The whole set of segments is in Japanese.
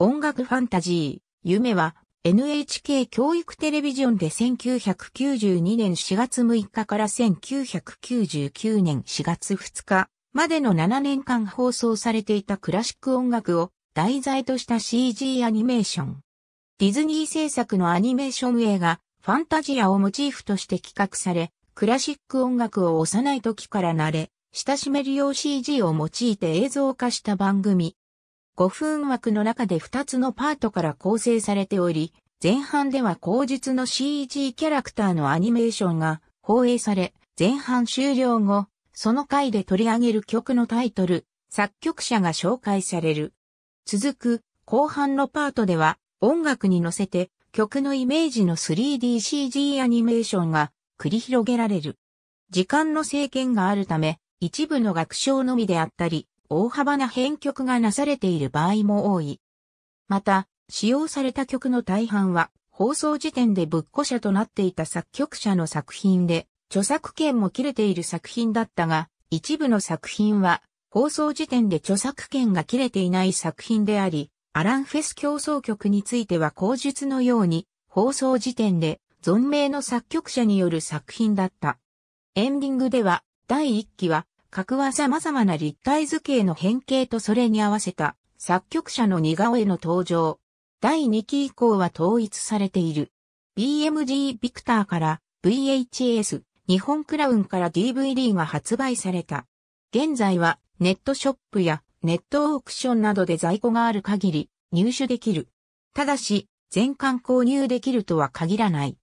音楽ファンタジー、夢は NHK 教育テレビジョンで1992年4月6日から1999年4月2日までの7年間放送されていたクラシック音楽を題材とした CG アニメーション。ディズニー制作のアニメーション映画、ファンタジアをモチーフとして企画され、クラシック音楽を幼い時から慣れ、親しめるよう CG を用いて映像化した番組、5分枠の中で2つのパートから構成されており、前半では後述の CG キャラクターのアニメーションが放映され、前半終了後、その回で取り上げる曲のタイトル、作曲者が紹介される。続く後半のパートでは音楽に乗せて曲のイメージの 3DCG アニメーションが繰り広げられる。時間の制限があるため、一部の楽章のみであったり、大幅な編曲がなされている場合も多い。また、使用された曲の大半は、放送時点でぶっこ者となっていた作曲者の作品で、著作権も切れている作品だったが、一部の作品は、放送時点で著作権が切れていない作品であり、アランフェス競争曲については口述のように、放送時点で、存命の作曲者による作品だった。エンディングでは、第1期は、格は様々な立体図形の変形とそれに合わせた作曲者の似顔絵の登場。第2期以降は統一されている。BMG ビクターから VHS 日本クラウンから DVD が発売された。現在はネットショップやネットオークションなどで在庫がある限り入手できる。ただし、全巻購入できるとは限らない。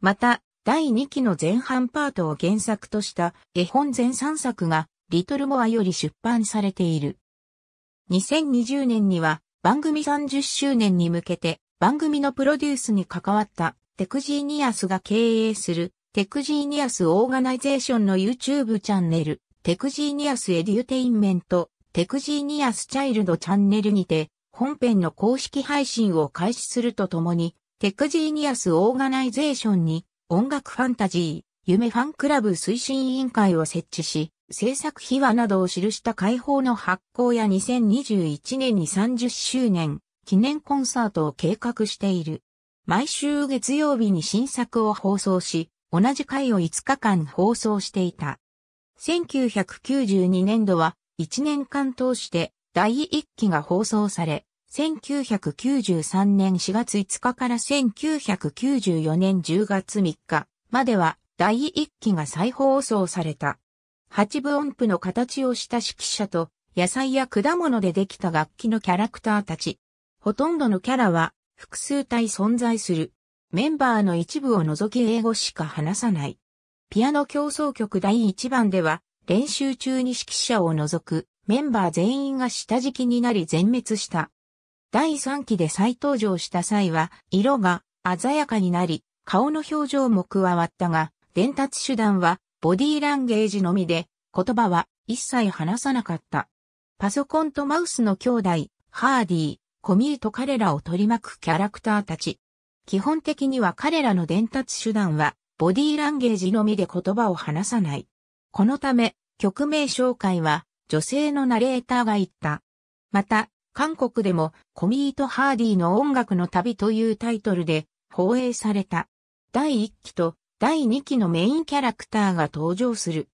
また、第2期の前半パートを原作とした絵本全3作がリトルモアより出版されている。2020年には番組30周年に向けて番組のプロデュースに関わったテクジーニアスが経営するテクジーニアスオーガナイゼーションの YouTube チャンネルテクジーニアスエデューテインメントテクジーニアスチャイルドチャンネルにて本編の公式配信を開始するとともにテクジーニアスオーガナイゼーションに音楽ファンタジー夢ファンクラブ推進委員会を設置し制作秘話などを記した解放の発行や2021年に30周年記念コンサートを計画している。毎週月曜日に新作を放送し、同じ回を5日間放送していた。1992年度は1年間通して第1期が放送され、1993年4月5日から1994年10月3日までは第1期が再放送された。八分音符の形をした指揮者と、野菜や果物でできた楽器のキャラクターたち。ほとんどのキャラは、複数体存在する。メンバーの一部を除き英語しか話さない。ピアノ競争曲第1番では、練習中に指揮者を除くメンバー全員が下敷きになり全滅した。第3期で再登場した際は、色が鮮やかになり、顔の表情も加わったが、伝達手段はボディーランゲージのみで、言葉は一切話さなかった。パソコンとマウスの兄弟、ハーディー、コミーと彼らを取り巻くキャラクターたち。基本的には彼らの伝達手段は、ボディーランゲージのみで言葉を話さない。このため、曲名紹介は、女性のナレーターが言った。また、韓国でも、コミート・ハーディの音楽の旅というタイトルで放映された。第1期と第2期のメインキャラクターが登場する。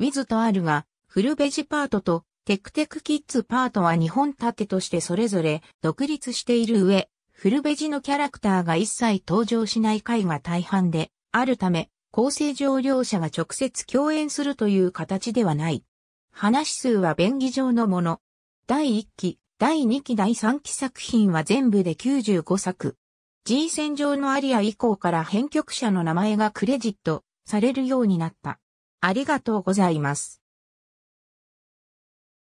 ウィズとアルが、フルベジパートとテクテクキッズパートは2本立てとしてそれぞれ独立している上、フルベジのキャラクターが一切登場しない回が大半であるため、構成上両者が直接共演するという形ではない。話数は便宜上のもの。第1期、第2期第3期作品は全部で95作。G 線上のアリア以降から編曲者の名前がクレジットされるようになった。ありがとうございます。